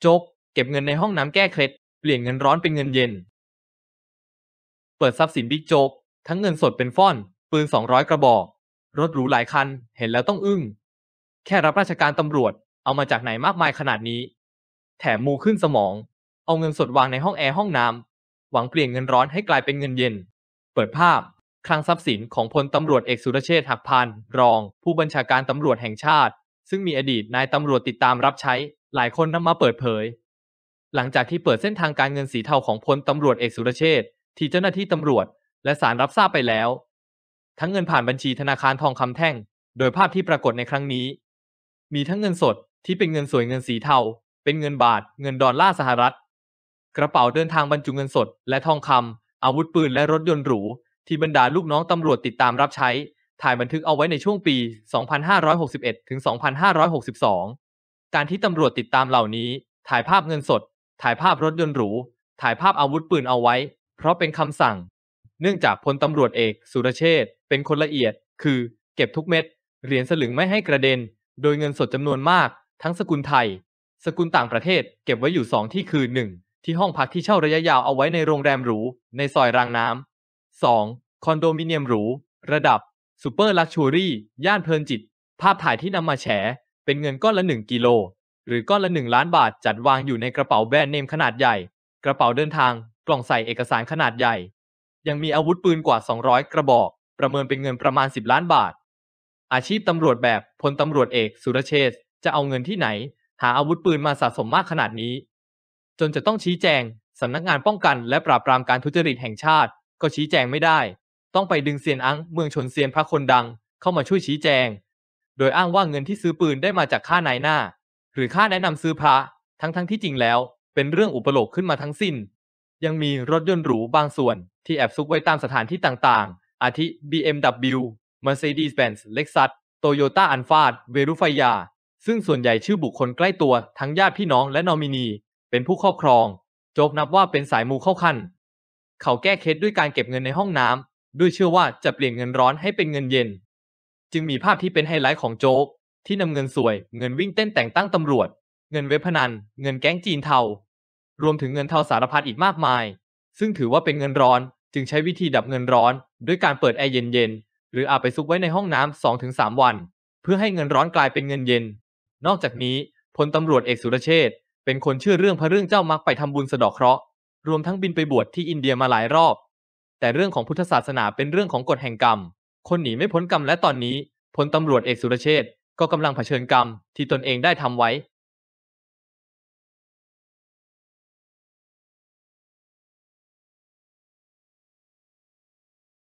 โจ๊ก เก็บเงินในห้องน้ำแก้เคล็ด เปลี่ยนเงินร้อนเป็นเงินเย็น เปิดทรัพย์สินบิ๊กโจ๊ก ทั้งเงินสดเป็นฟ่อนปืน 200 กระบอก รถหรูหลายคัน เห็นแล้วต้องอึ้ง แค่รับราชการตำรวจเอามาจากไหนมากมายขนาดนี้ แถมมูขึ้นสมอง เอาเงินสดวางในห้องแอร์ห้องน้ำหวังเปลี่ยนเงินร้อนให้กลายเป็นเงินเย็น เปิดภาพคลังทรัพย์สินของพลตำรวจเอกสุรเชษฐ์หักพานรอง ผู้บัญชาการตำรวจแห่งชาติ ซึ่งมีอดีตนายตำรวจติดตามรับใช้หลายคนนำมาเปิดเผย หลังจากที่เปิดเส้นทางการเงินสีเทาของพลตำรวจเอกสุรเชษฐ์ที่เจ้าหน้าที่ตำรวจ และสารรับทราบไปแล้ว ทั้งเงินผ่านบัญชีธนาคารทองคำแท่ง โดยภาพที่ปรากฏในครั้งนี้ มีทั้งเงินสดที่เป็นเงินสวยเงินสีเทาเป็นเงินบาทเงินดอลลาร์สหรัฐ กระเป๋าเดินทางบรรจุเงินสด และทองคำอาวุธปืนและรถยนต์หรูที่บรรดาลูกน้องตำรวจติดตามรับใช้ถ่ายบันทึกเอาไว้ในช่วงปี2561 ถึง 2562การที่ตำรวจติดตามเหล่านี้ ถ่ายภาพเงินสด ถ่ายภาพรถยนต์หรูถ่ายภาพอาวุธปืนเอาไว้ เพราะเป็นคำสั่ง เนื่องจากพลตำรวจเอก สุรเชษเป็นคนละเอียด คือ เก็บทุกเม็ดเหรียญสลึงไม่ให้กระเด็น โดยเงินสดจำนวนมาก ทั้งสกุลไทย สกุลต่างประเทศ เก็บไว้อยู่สองที่คือหนึ่งที่ห้องพักที่เช่าระยะยาวเอาไว้ในโรงแรมหรูในซอยรางน้ำสองคอนโดมิเนียมหรูระดับซูเปอร์ลักชัวรี่ย่านเพลินจิตภาพถ่ายที่นำมาแฉเป็นเงินก้อนละ1กิโลหรือก้อนละ1ล้านบาทจัดวางอยู่ในกระเป๋าแบรนด์เนมขนาดใหญ่ กระเป๋าเดินทางกล่องใส่เอกสารขนาดใหญ่ ยังมีอาวุธปืนกว่า 200 กระบอก ประเมินเป็นเงินประมาณ 10ล้านบาทอาชีพตำรวจแบบพลตำรวจเอกสุรเชษจะเอาเงินที่ไหน หาอาวุธปืนมาสะสมมากขนาดนี้ จนจะต้องชี้แจงสำนักงานป้องกันและปราบปรามการทุจริตแห่งชาติ ก็ชี้แจงไม่ได้ ต้องไปดึงเซียนอังเมืองชนเซียนพระคนดัง เข้ามาช่วยชี้แจงโดยอ้างว่าเงินที่ซื้อปืนได้มาจากค่านายหน้า หรือค่าแนะนำซื้อพระ ทั้งๆทที่จริงแล้ว เป็นเรื่องอุปโลกขึ้นมาทั้งสิน้น ยังมีรถยนต์หรูบางส่วน ที่แอบซุกไว้ตามสถานที่ต่างๆ อาทิ BMW Mercedes-Benz Lexus Toyota Alfa v e r u f a y a ซึ่งส่วนใหญ่ชื่อบุคคลใกล้ตัว ทั้งญาติพี่น้องและนอมินี เป็นผู้ครอบครอง โจกนับว่าเป็นสายมูเข้าขั้น เขาแก้เคสด้วยการเก็บเงินในห้องน้ำด้วยเชื่อว่าจะเปลี่ยนเงินร้อนให้เป็นเงินเย็นจึงมีภาพที่เป็นไฮไลท์ของโจ๊ก ที่นำเงินสวยเงินวิ่งเต้นแต่งตั้งตำรวจ เงินเว็บพนัน เงินแก๊งจีนเทารวมถึงเงินเทาสารพัดอีกมากมาย ซึ่งถือว่าเป็นเงินร้อนจึงใช้วิธีดับเงินร้อน ด้วยการเปิดแอร์เย็นๆหรืออาไปซุกไว้ในห้องน้ำสองถึงสามวัน เพื่อให้เงินร้อนกลายเป็นเงินเย็น นอกจากนี้พลตำรวจเอกสุรเชษเป็นคนเชื่อเรื่องพระเรื่องเจ้ามักไปทำบุญสะดอกเคราะห์รวมทั้งบินไปบวชที่อินเดียมาหลายรอบ แต่เรื่องของพุทธศาสนาเป็นเรื่องของกฎแห่งกรรมคนหนีไม่พ้นกรรมและตอนนี้พลตำรวจเอกสุรเชษ์ก็กำลังเผชิญกรรมที่ตนเองได้ทำไว้